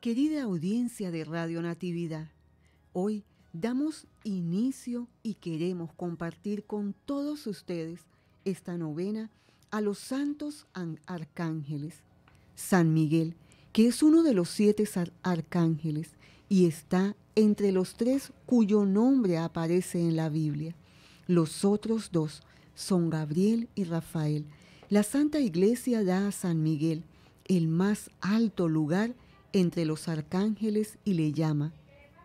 Querida audiencia de Radio Natividad, hoy damos inicio y queremos compartir con todos ustedes esta novena a los santos arcángeles. San Miguel, que es uno de los siete arcángeles y está entre los tres cuyo nombre aparece en la Biblia. Los otros dos son Gabriel y Rafael. La Santa Iglesia da a San Miguel el más alto lugar entre los arcángeles y le llama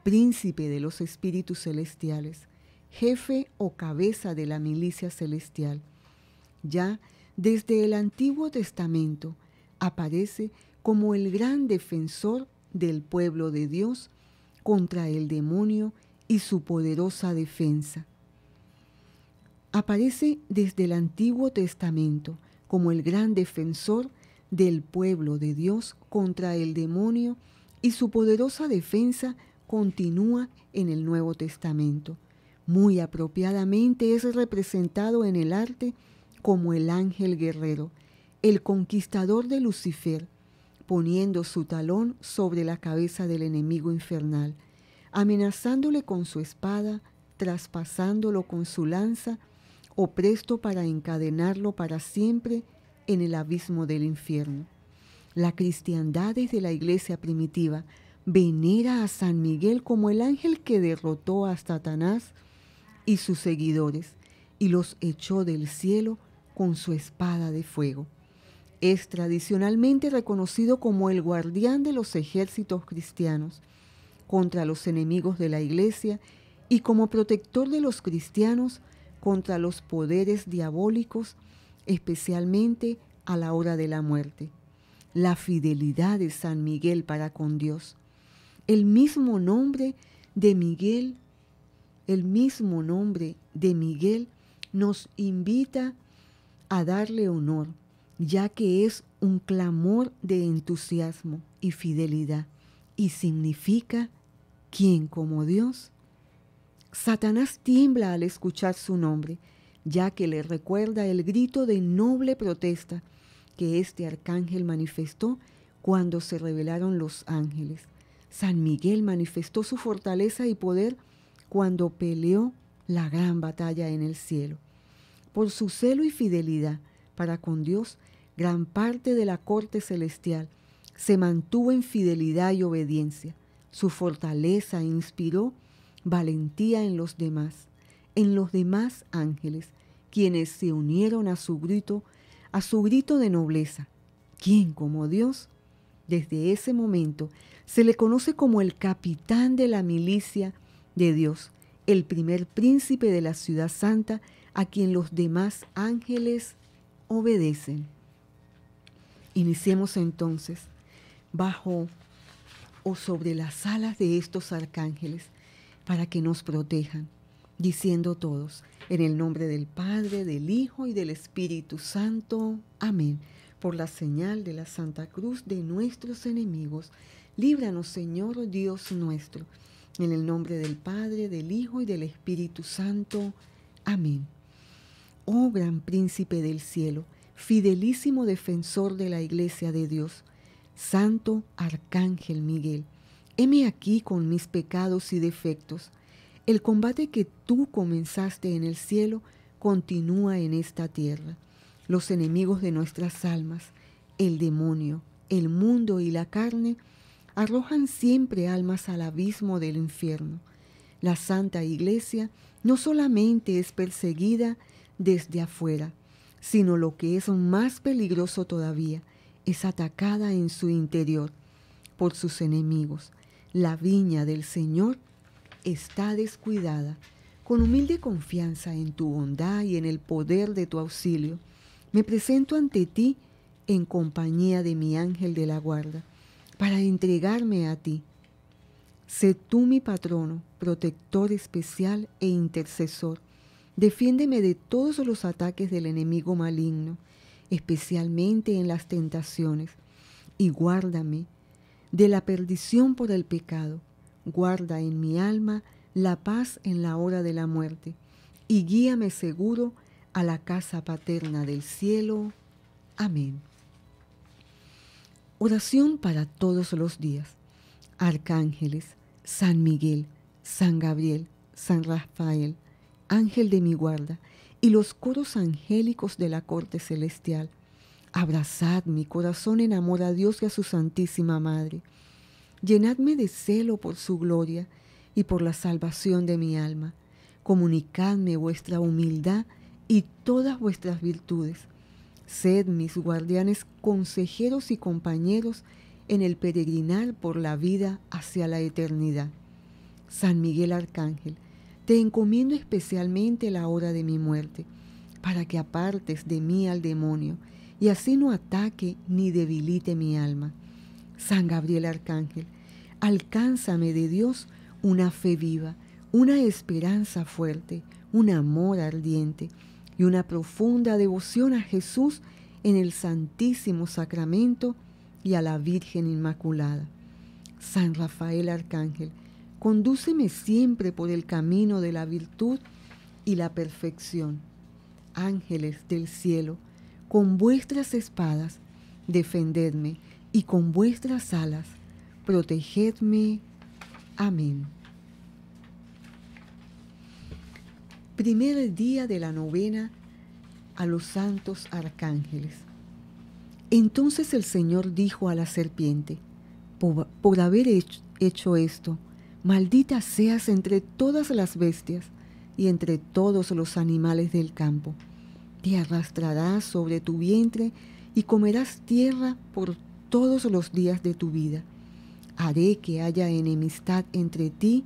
príncipe de los espíritus celestiales, jefe o cabeza de la milicia celestial. Ya desde el Antiguo Testamento aparece como el gran defensor del pueblo de Dios contra el demonio y su poderosa defensa. Aparece desde el Antiguo Testamento como el gran defensor del pueblo de Dios contra el demonio y su poderosa defensa continúa en el Nuevo Testamento. Muy apropiadamente es representado en el arte como el ángel guerrero, el conquistador de Lucifer, poniendo su talón sobre la cabeza del enemigo infernal, amenazándole con su espada, traspasándolo con su lanza, o presto para encadenarlo para siempre en el abismo del infierno. La cristiandad desde la iglesia primitiva venera a San Miguel como el ángel que derrotó a Satanás y sus seguidores y los echó del cielo con su espada de fuego. Es tradicionalmente reconocido como el guardián de los ejércitos cristianos contra los enemigos de la iglesia y como protector de los cristianos contra los poderes diabólicos especialmente a la hora de la muerte. La fidelidad de San Miguel para con Dios. El mismo nombre de Miguel, el mismo nombre de Miguel nos invita a darle honor, ya que es un clamor de entusiasmo y fidelidad y significa quien como Dios. Satanás tiembla al escuchar su nombre ya que le recuerda el grito de noble protesta que este arcángel manifestó cuando se revelaron los ángeles. San Miguel manifestó su fortaleza y poder cuando peleó la gran batalla en el cielo. Por su celo y fidelidad para con Dios, gran parte de la corte celestial se mantuvo en fidelidad y obediencia. Su fortaleza inspiró valentía en los demás en los demás ángeles, quienes se unieron a su grito, a su grito de nobleza. ¿Quién como Dios? Desde ese momento se le conoce como el capitán de la milicia de Dios, el primer príncipe de la ciudad santa a quien los demás ángeles obedecen. Iniciemos entonces bajo o sobre las alas de estos arcángeles para que nos protejan, diciendo todos, en el nombre del Padre, del Hijo y del Espíritu Santo. Amén. Por la señal de la Santa Cruz de nuestros enemigos, líbranos Señor Dios nuestro. En el nombre del Padre, del Hijo y del Espíritu Santo. Amén. Oh gran príncipe del cielo, fidelísimo defensor de la iglesia de Dios, Santo Arcángel Miguel, heme aquí con mis pecados y defectos el combate que tú comenzaste en el cielo continúa en esta tierra. Los enemigos de nuestras almas, el demonio, el mundo y la carne arrojan siempre almas al abismo del infierno. La Santa Iglesia no solamente es perseguida desde afuera, sino lo que es más peligroso todavía, es atacada en su interior por sus enemigos. La viña del Señor está descuidada, con humilde confianza en tu bondad y en el poder de tu auxilio, me presento ante ti en compañía de mi ángel de la guarda, para entregarme a ti. Sé tú mi patrono, protector especial e intercesor. Defiéndeme de todos los ataques del enemigo maligno, especialmente en las tentaciones, y guárdame de la perdición por el pecado guarda en mi alma la paz en la hora de la muerte, y guíame seguro a la casa paterna del cielo. Amén. Oración para todos los días. Arcángeles, San Miguel, San Gabriel, San Rafael, Ángel de mi guarda, y los coros angélicos de la corte celestial. Abrazad mi corazón en amor a Dios y a su Santísima Madre Llenadme de celo por su gloria y por la salvación de mi alma. Comunicadme vuestra humildad y todas vuestras virtudes. Sed mis guardianes, consejeros y compañeros en el peregrinar por la vida hacia la eternidad. San Miguel Arcángel, te encomiendo especialmente la hora de mi muerte, para que apartes de mí al demonio, y así no ataque ni debilite mi alma. San Gabriel Arcángel, alcánzame de Dios una fe viva, una esperanza fuerte, un amor ardiente y una profunda devoción a Jesús en el Santísimo Sacramento y a la Virgen Inmaculada. San Rafael Arcángel, condúceme siempre por el camino de la virtud y la perfección. Ángeles del cielo, con vuestras espadas, defendedme y con vuestras alas protegedme. Amén. Primer día de la novena a los santos arcángeles. Entonces el Señor dijo a la serpiente, por, haber hecho, hecho esto, maldita seas entre todas las bestias y entre todos los animales del campo. Te arrastrarás sobre tu vientre y comerás tierra por todos los días de tu vida. Haré que haya enemistad entre ti,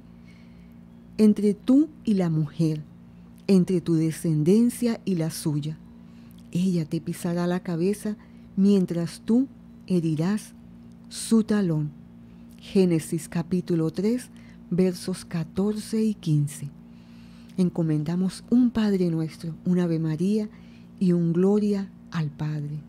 entre tú y la mujer, entre tu descendencia y la suya. Ella te pisará la cabeza mientras tú herirás su talón. Génesis capítulo 3, versos 14 y 15. Encomendamos un Padre nuestro, un Ave María y un Gloria al Padre.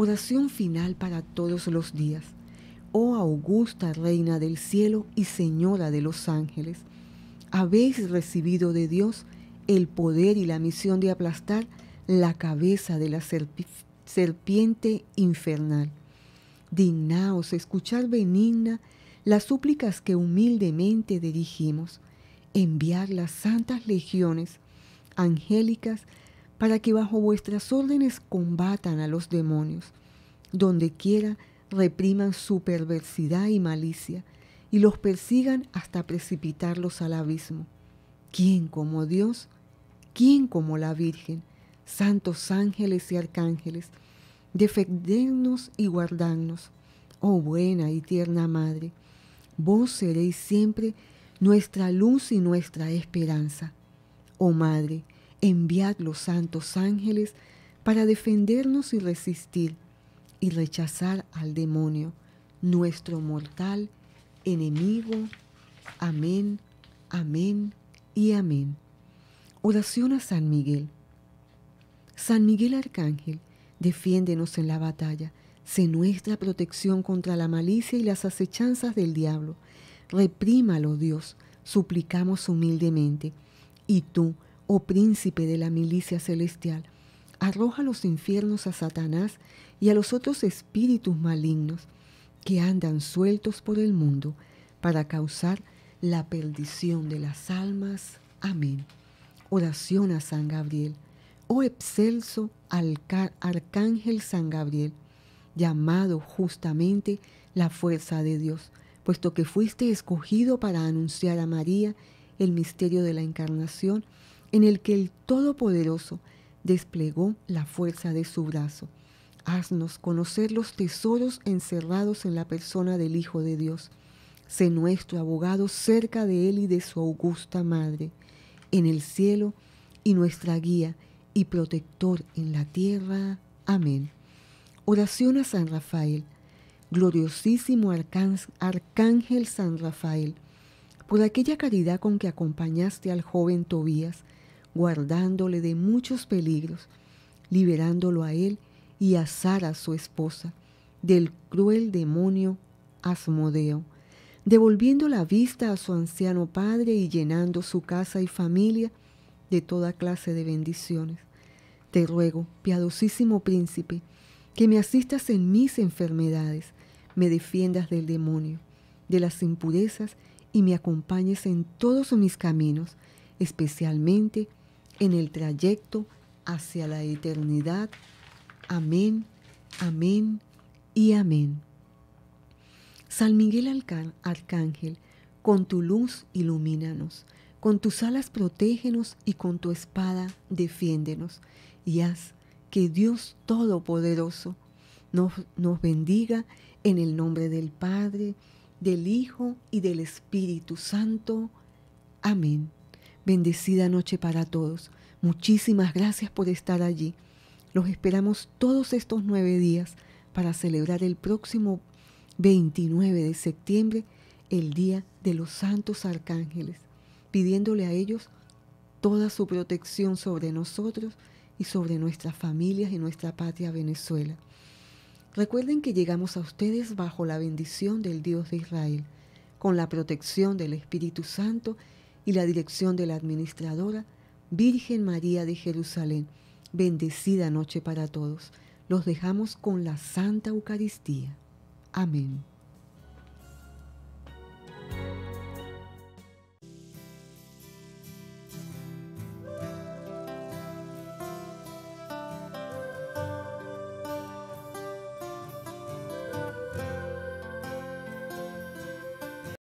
Oración final para todos los días. Oh augusta Reina del cielo y Señora de los ángeles, habéis recibido de Dios el poder y la misión de aplastar la cabeza de la serpiente infernal. Dignaos escuchar benigna las súplicas que humildemente dirigimos, enviar las santas legiones angélicas para que bajo vuestras órdenes combatan a los demonios, donde quiera repriman su perversidad y malicia, y los persigan hasta precipitarlos al abismo. ¿Quién como Dios? ¿Quién como la Virgen? Santos ángeles y arcángeles, defendernos y guardarnos. Oh buena y tierna Madre, vos seréis siempre nuestra luz y nuestra esperanza. Oh Madre, Enviad los santos ángeles para defendernos y resistir y rechazar al demonio, nuestro mortal enemigo. Amén, amén y amén. Oración a San Miguel. San Miguel Arcángel, defiéndenos en la batalla, sé nuestra protección contra la malicia y las acechanzas del diablo. Reprímalo, Dios, suplicamos humildemente. Y tú, oh príncipe de la milicia celestial, arroja los infiernos a Satanás y a los otros espíritus malignos que andan sueltos por el mundo para causar la perdición de las almas. Amén. Oración a San Gabriel. Oh excelso arcángel San Gabriel, llamado justamente la fuerza de Dios, puesto que fuiste escogido para anunciar a María el misterio de la encarnación, en el que el Todopoderoso desplegó la fuerza de su brazo. Haznos conocer los tesoros encerrados en la persona del Hijo de Dios. Sé nuestro abogado cerca de Él y de su augusta Madre, en el cielo y nuestra guía y protector en la tierra. Amén. Oración a San Rafael. Gloriosísimo Arcángel San Rafael, por aquella caridad con que acompañaste al joven Tobías, guardándole de muchos peligros, liberándolo a él y a Sara, su esposa, del cruel demonio Asmodeo, devolviendo la vista a su anciano padre y llenando su casa y familia de toda clase de bendiciones. Te ruego, piadosísimo príncipe, que me asistas en mis enfermedades, me defiendas del demonio, de las impurezas y me acompañes en todos mis caminos, especialmente en el trayecto hacia la eternidad. Amén, amén y amén. San Miguel Arcángel, con tu luz ilumínanos, con tus alas protégenos y con tu espada defiéndenos y haz que Dios Todopoderoso nos, nos bendiga en el nombre del Padre, del Hijo y del Espíritu Santo. Amén. Bendecida noche para todos. Muchísimas gracias por estar allí. Los esperamos todos estos nueve días para celebrar el próximo 29 de septiembre, el Día de los Santos Arcángeles, pidiéndole a ellos toda su protección sobre nosotros y sobre nuestras familias y nuestra patria Venezuela. Recuerden que llegamos a ustedes bajo la bendición del Dios de Israel, con la protección del Espíritu Santo y la dirección de la administradora Virgen María de Jerusalén. Bendecida noche para todos. Los dejamos con la Santa Eucaristía. Amén.